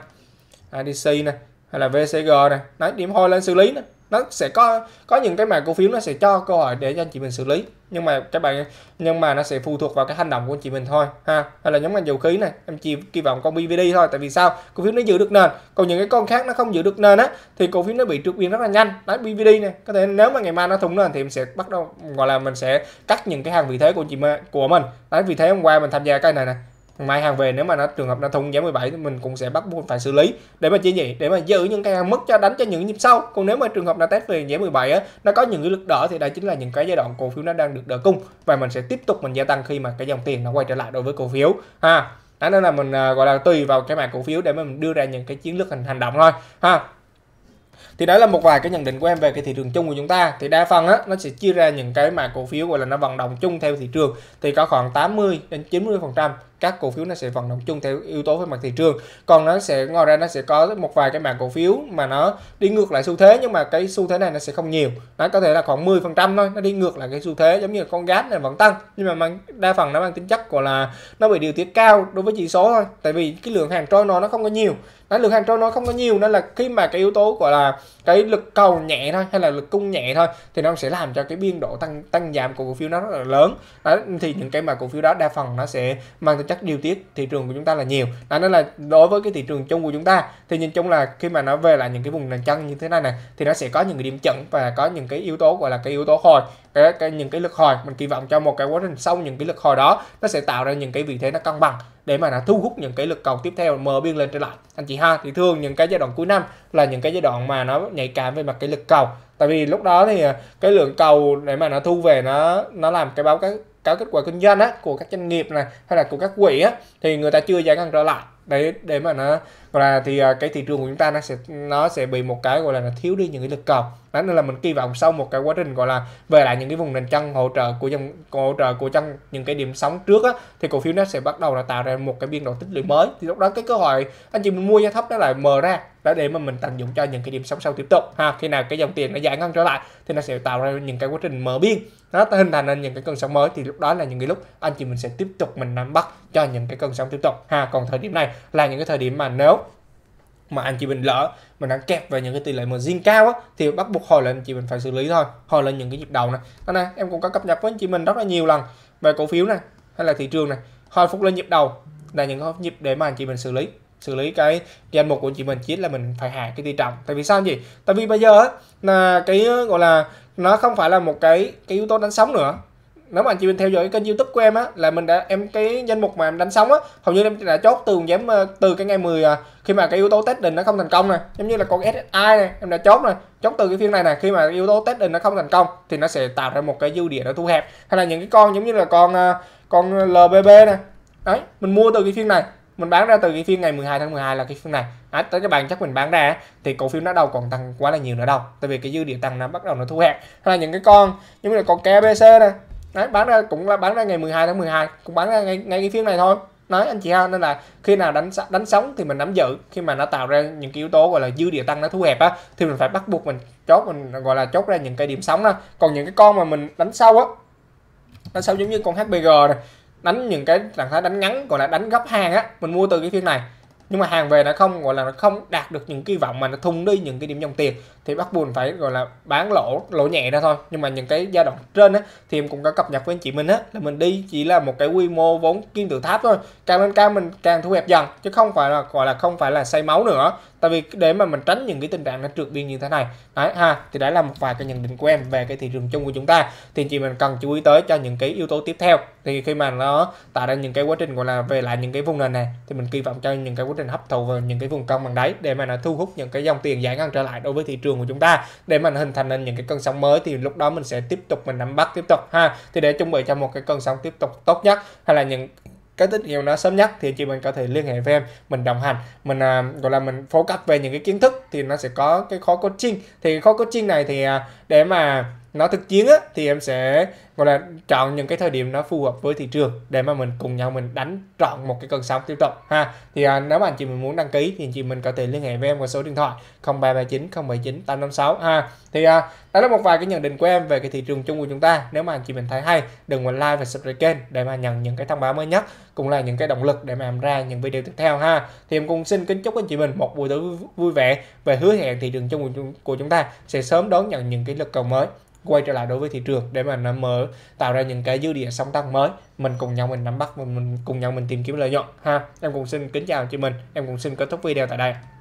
IDC này hay là VCG này nói điểm hồi lên xử lý nè nó sẽ có có những cái mà cổ phiếu nó sẽ cho cơ hội để cho anh chị mình xử lý nhưng mà các bạn nhưng mà nó sẽ phụ thuộc vào cái hành động của anh chị mình thôi ha hay là nhóm ngành dầu khí này em chỉ kỳ vọng con BVD thôi tại vì sao cổ phiếu nó giữ được nền còn những cái con khác nó không giữ được nền á thì cổ phiếu nó bị trượt biên rất là nhanh đấy BVD này có thể nếu mà ngày mai nó thủng nền thì em sẽ bắt đầu gọi là mình sẽ cắt những cái hàng vị thế của chị của mình đấy vì thế hôm qua mình tham gia cái này này mai hàng về nếu mà nó trường hợp nó thông giá 17 thì mình cũng sẽ bắt buộc phải xử lý để mà chỉ gì để mà giữ những cái hàng mất cho đánh cho những nhịp sau còn nếu mà trường hợp nó test về giá 17 á nó có những cái lực đỡ thì đây chính là những cái giai đoạn cổ phiếu nó đang được đỡ cung và mình sẽ tiếp tục mình gia tăng khi mà cái dòng tiền nó quay trở lại đối với cổ phiếu ha đó nên là mình à, gọi là tùy vào cái mảng cổ phiếu để mà mình đưa ra những cái chiến lược hành hành động thôi ha thì đó là một vài cái nhận định của em về cái thị trường chung của chúng ta thì đa phần á nó sẽ chia ra những cái mà cổ phiếu gọi là nó vận động chung theo thị trường thì có khoảng 80 đến 90 phần trăm các cổ phiếu nó sẽ vận động chung theo yếu tố về mặt thị trường còn nó sẽ ngoài ra nó sẽ có một vài cái mảng cổ phiếu mà nó đi ngược lại xu thế nhưng mà cái xu thế này nó sẽ không nhiều nó có thể là khoảng 10 phần trăm thôi nó đi ngược lại cái xu thế giống như con gas này vẫn tăng nhưng mà mang, đa phần nó mang tính chất của là nó bị điều tiết cao đối với chỉ số thôi tại vì cái lượng hàng trôi nó nó không có nhiều nó lượng hàng trôi nó không có nhiều nên là khi mà cái yếu tố gọi là cái lực cầu nhẹ thôi hay là lực cung nhẹ thôi thì nó sẽ làm cho cái biên độ tăng tăng giảm của cổ phiếu nó rất là lớn đó, thì những cái mà cổ phiếu đó đa phần nó sẽ mang chắc điều tiết thị trường của chúng ta là nhiều đó nên là đối với cái thị trường chung của chúng ta thì nhìn chung là khi mà nó về lại những cái vùng nền chân như thế này này thì nó sẽ có những cái điểm chững và có những cái yếu tố gọi là cái yếu tố hồi cái, cái những cái lực hồi mình kỳ vọng cho một cái quá trình sau những cái lực hồi đó nó sẽ tạo ra những cái vị thế nó cân bằng để mà nó thu hút những cái lực cầu tiếp theo mở biên lên trở lại anh chị ha thì thường những cái giai đoạn cuối năm là những cái giai đoạn mà nó nhạy cảm về mặt cái lực cầu tại vì lúc đó thì à, cái lượng cầu để mà nó thu về nó nó làm cái báo cáo cáo kết quả kinh doanh á của các doanh nghiệp này hay là của các quỹ á thì người ta chưa giải ngân trở lại để để mà nó gọi là thì à, cái thị trường của chúng ta nó sẽ nó sẽ bị một cái gọi là thiếu đi những cái lực cầu đó nên là mình kỳ vọng sau một cái quá trình gọi là về lại những cái vùng nền chân hỗ trợ của dòng hỗ trợ của chân những cái điểm sóng trước á thì cổ phiếu nó sẽ bắt đầu là tạo ra một cái biên độ tích lũy mới thì lúc đó cái cơ hội anh chị mình mua giá thấp nó lại mở ra đó để mà mình tận dụng cho những cái điểm sóng sau tiếp tục ha khi nào cái dòng tiền nó giải ngân trở lại thì nó sẽ tạo ra những cái quá trình mở biên nó hình thành nên những cái cơn sóng mới thì lúc đó là những cái lúc anh chị mình sẽ tiếp tục mình nắm bắt cho những cái cơn sóng tiếp tục ha còn thời điểm này là những cái thời điểm mà nếu mà anh chị mình lỡ mình đang kẹp vào những cái tỷ lệ mà riêng cao á thì bắt buộc hồi lên anh chị mình phải xử lý thôi hồi lên những cái nhịp đầu này anh em cũng có cập nhật với anh chị mình rất là nhiều lần về cổ phiếu này hay là thị trường này hồi phục lên nhịp đầu là những cái nhịp để mà anh chị mình xử lý xử lý cái danh mục của anh chị mình chính là mình phải hạ cái tỷ trọng tại vì sao anh tại vì bây giờ á là cái gọi là nó không phải là một cái cái yếu tố đánh sóng nữa nếu mà anh chị Vinh theo dõi kênh youtube của em á là mình đã em cái danh mục mà em đánh xong á hầu như em đã chốt từ dám ờ, từ cái ngày 10 à, khi mà cái yếu tố test định nó không thành công nè giống như là con SSI này em đã chốt này chốt từ cái phiên này nè khi mà yếu tố test định nó không thành công thì nó sẽ tạo ra một cái dư địa nó thu hẹp hay là những cái con giống như là con ờ, con LBB nè đấy mình mua từ cái phiên này mình bán ra từ cái phiên ngày 12 tháng 12 là cái phiên này à, tới cái bản chắc mình bán ra thì cổ phiếu nó đâu còn tăng quá là nhiều nữa đâu tại vì cái dư địa tăng nó bắt đầu nó thu hẹp hay là những cái con giống như là con KBC này Đấy, bán ra cũng là bán ra ngày 12 tháng 12 cũng bán ra ngay ngay cái phiên này thôi nói anh chị ha nên là khi nào đánh đánh sóng thì mình nắm giữ khi mà nó tạo ra những cái yếu tố gọi là dư địa tăng nó thu hẹp á thì mình phải bắt buộc mình chốt mình gọi là chốt ra những cái điểm sóng đó còn những cái con mà mình đánh sâu á đánh sâu giống như con HBG này đánh những cái trạng thái đánh ngắn gọi là đánh gấp hàng á mình mua từ cái phiên này nhưng mà hàng về nó không gọi là nó không đạt được những kỳ vọng mà nó thung đi những cái điểm dòng tiền thì bắt buồn phải gọi là bán lỗ lỗ nhẹ ra thôi nhưng mà những cái giai đoạn trên á thì em cũng có cập nhật với anh chị mình á là mình đi chỉ là một cái quy mô vốn kim tự tháp thôi càng lên cao mình càng thu hẹp dần chứ không phải là gọi là không phải là say máu nữa tại vì để mà mình tránh những cái tình trạng nó trượt biên như thế này đấy ha thì đấy là một vài cái nhận định của em về cái thị trường chung của chúng ta thì chị mình cần chú ý tới cho những cái yếu tố tiếp theo thì khi mà nó tạo ra những cái quá trình gọi là về lại những cái vùng nền này thì mình kỳ vọng cho những cái quá trình hấp thụ vào những cái vùng cân bằng đáy để mà nó thu hút những cái dòng tiền giải ngân trở lại đối với thị trường trường của chúng ta để mà hình thành nên những cái cơn sóng mới thì lúc đó mình sẽ tiếp tục mình nắm bắt tiếp tục ha thì để chuẩn bị cho một cái cơn sóng tiếp tục tốt nhất hay là những cái tín hiệu nó sớm nhất thì chị mình có thể liên hệ với em mình đồng hành mình à, gọi là mình phổ cập về những cái kiến thức thì nó sẽ có cái khóa coaching thì khóa coaching này thì à, để mà nó thực chiến á thì em sẽ gọi là chọn những cái thời điểm nó phù hợp với thị trường để mà mình cùng nhau mình đánh trọn một cái cơn sóng tiếp tục ha thì à, nếu mà anh chị mình muốn đăng ký thì anh chị mình có thể liên hệ với em qua số điện thoại 0339 079 856 ha thì à, đó là một vài cái nhận định của em về cái thị trường chung của chúng ta nếu mà anh chị mình thấy hay đừng quên like và subscribe kênh để mà nhận những cái thông báo mới nhất cũng là những cái động lực để mà em ra những video tiếp theo ha thì em cũng xin kính chúc anh chị mình một buổi tối vui vẻ và hứa hẹn thị trường chung của chúng ta sẽ sớm đón nhận những cái lực cầu mới quay trở lại đối với thị trường để mà nó mở tạo ra những cái dư địa sóng tăng mới mình cùng nhau mình nắm bắt mình cùng nhau mình tìm kiếm lợi nhuận ha em cũng xin kính chào chị mình em cũng xin kết thúc video tại đây